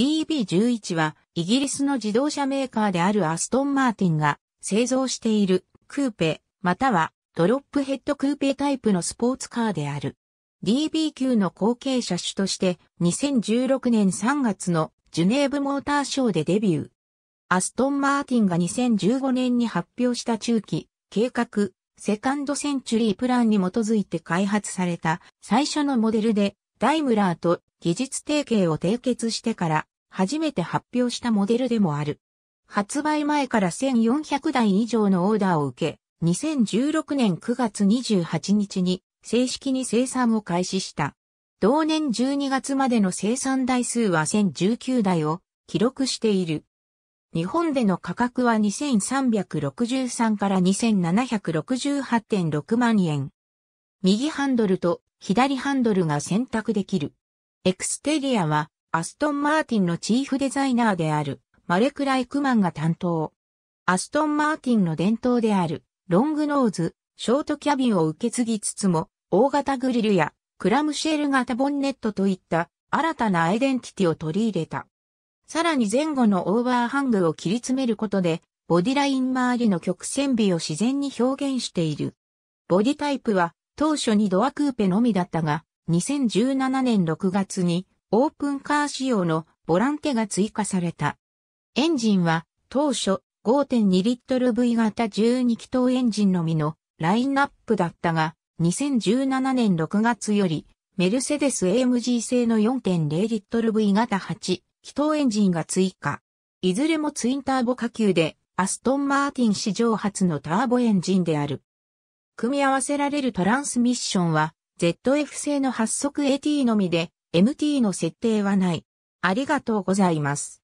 DB11 はイギリスの自動車メーカーであるアストンマーティンが製造しているクーペまたはドロップヘッドクーペタイプのスポーツカーである。DB 9の後継車種として2016年3月のジュネーブモーターショーでデビュー。アストンマーティンが2015年に発表した中期計画セカンドセンチュリープランに基づいて開発された最初のモデルでダイムラーと技術提携を締結してから初めて発表したモデルでもある。発売前から1400台以上のオーダーを受け、2016年9月28日に正式に生産を開始した。同年12月までの生産台数は1019台を記録している。日本での価格は2363から2768.6万円。右ハンドルと左ハンドルが選択できる。エクステリアはアストン・マーティンのチーフデザイナーであるマレク・ライクマンが担当。アストン・マーティンの伝統であるロングノーズ、ショートキャビンを受け継ぎつつも、大型グリルやクラムシェル型ボンネットといった新たなアイデンティティを取り入れた。さらに前後のオーバーハングを切り詰めることで、ボディライン周りの曲線美を自然に表現している。ボディタイプは当初にドアクーペのみだったが、2017年6月にオープンカー仕様のボランテが追加された。エンジンは当初5.2リットル V 型12気筒エンジンのみのラインナップだったが、2017年6月よりメルセデス AMG 製の4.0リットル V 型8気筒エンジンが追加。いずれもツインターボ下級でアストンマーティン史上初のターボエンジンである。組み合わせられるトランスミッションは ZF 製の発足 AT のみで MT の設定はない。ありがとうございます。